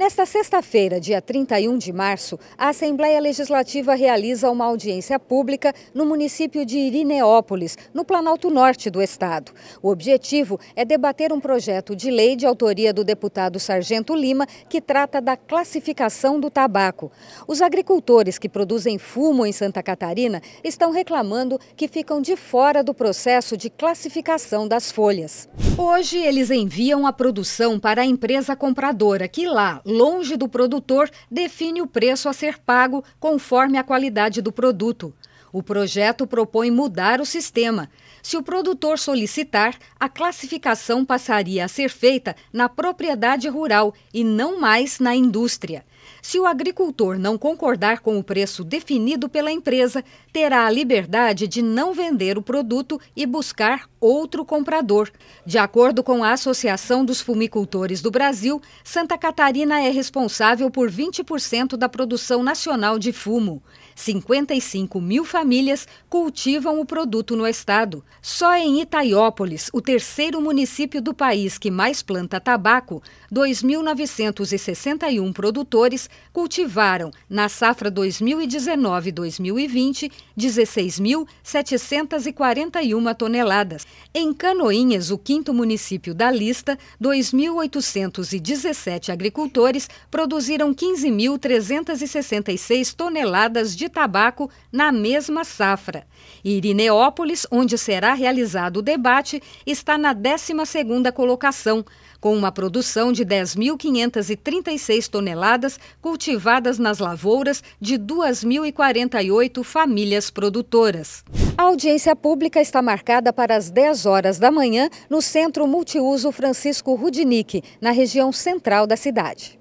Nesta sexta-feira, dia 31 de março, a Assembleia Legislativa realiza uma audiência pública no município de Irineópolis, no Planalto Norte do Estado. O objetivo é debater um projeto de lei de autoria do deputado Sargento Lima, que trata da classificação do tabaco. Os agricultores que produzem fumo em Santa Catarina estão reclamando que ficam de fora do processo de classificação das folhas. Hoje, eles enviam a produção para a empresa compradora, que lá, longe do produtor, define o preço a ser pago conforme a qualidade do produto. O projeto propõe mudar o sistema. Se o produtor solicitar, a classificação passaria a ser feita na propriedade rural e não mais na indústria. Se o agricultor não concordar com o preço definido pela empresa, terá a liberdade de não vender o produto e buscar outro comprador. De acordo com a Associação dos Fumicultores do Brasil, Santa Catarina é responsável por 20% da produção nacional de fumo. 55 mil famílias cultivam o produto no estado. Só em Itaiópolis, o terceiro município do país que mais planta tabaco, 2.961 produtores produtores cultivaram, na safra 2019-2020, 16.741 toneladas. Em Canoinhas, o quinto município da lista, 2.817 agricultores produziram 15.366 toneladas de tabaco na mesma safra. Irineópolis, onde será realizado o debate, está na 12ª colocação, com uma produção de 10.536 toneladas cultivadas nas lavouras de 2.048 famílias produtoras. A audiência pública está marcada para as 10 horas da manhã no Centro Multiuso Francisco Rudnick, na região central da cidade.